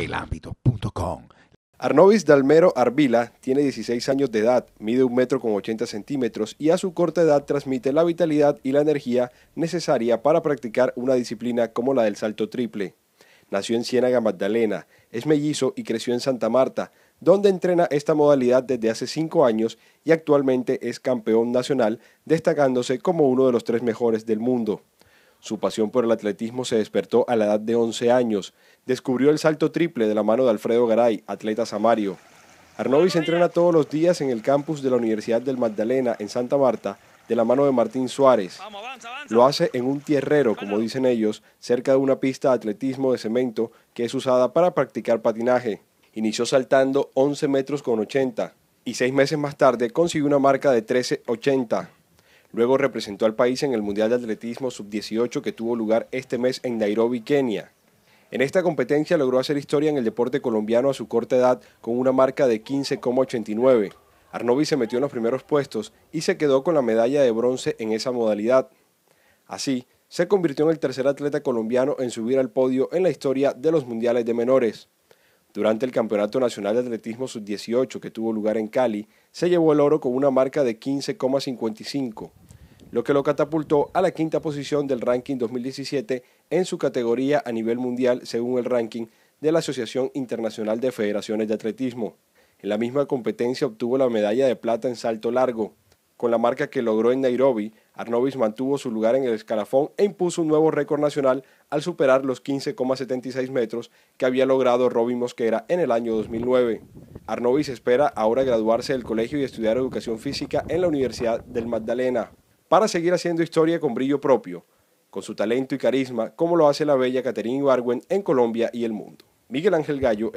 elámbito.com. Arnovis Dalmero Arvila tiene 16 años de edad, mide un metro con 80 centímetros y a su corta edad transmite la vitalidad y la energía necesaria para practicar una disciplina como la del salto triple. Nació en Ciénaga Magdalena, es mellizo y creció en Santa Marta, donde entrena esta modalidad desde hace 5 años y actualmente es campeón nacional, destacándose como uno de los tres mejores del mundo. Su pasión por el atletismo se despertó a la edad de 11 años. Descubrió el salto triple de la mano de Alfredo Garay, atleta samario. se entrena todos los días en el campus de la Universidad del Magdalena, en Santa Marta, de la mano de Martín Suárez. Lo hace en un tierrero, como dicen ellos, cerca de una pista de atletismo de cemento que es usada para practicar patinaje. Inició saltando 11 metros con 80 y seis meses más tarde consiguió una marca de 13.80. Luego representó al país en el Mundial de Atletismo Sub-18 que tuvo lugar este mes en Nairobi, Kenia. En esta competencia logró hacer historia en el deporte colombiano a su corta edad con una marca de 15,89. Arnovi se metió en los primeros puestos y se quedó con la medalla de bronce en esa modalidad. Así, se convirtió en el tercer atleta colombiano en subir al podio en la historia de los mundiales de menores. Durante el Campeonato Nacional de Atletismo Sub-18 que tuvo lugar en Cali, se llevó el oro con una marca de 15,55 lo que lo catapultó a la quinta posición del ranking 2017 en su categoría a nivel mundial según el ranking de la Asociación Internacional de Federaciones de Atletismo. En la misma competencia obtuvo la medalla de plata en salto largo. Con la marca que logró en Nairobi, Arnovis mantuvo su lugar en el escalafón e impuso un nuevo récord nacional al superar los 15,76 metros que había logrado Robin Mosquera en el año 2009. Arnovis espera ahora graduarse del colegio y estudiar educación física en la Universidad del Magdalena para seguir haciendo historia con brillo propio, con su talento y carisma, como lo hace la bella Caterina Ibargüen en Colombia y el mundo. Miguel Ángel Gallo,